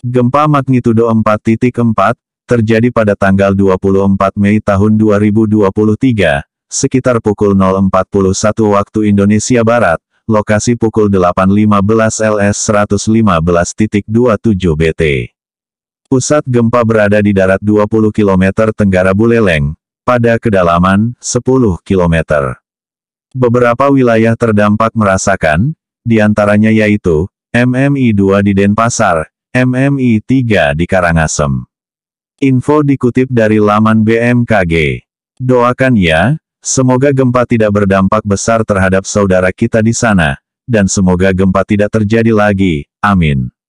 Gempa magnitudo 4.4 terjadi pada tanggal 24 Mei tahun 2023, sekitar pukul 04.41 waktu Indonesia Barat, lokasi pukul 8.15 LS 115.27 BT. Pusat gempa berada di darat 20 km tenggara Buleleng, pada kedalaman 10 km. Beberapa wilayah terdampak merasakan, diantaranya yaitu, MMI 2 di Denpasar, MMI 3 di Karangasem. Info dikutip dari laman BMKG. Doakan ya, semoga gempa tidak berdampak besar terhadap saudara kita di sana, dan semoga gempa tidak terjadi lagi. Amin.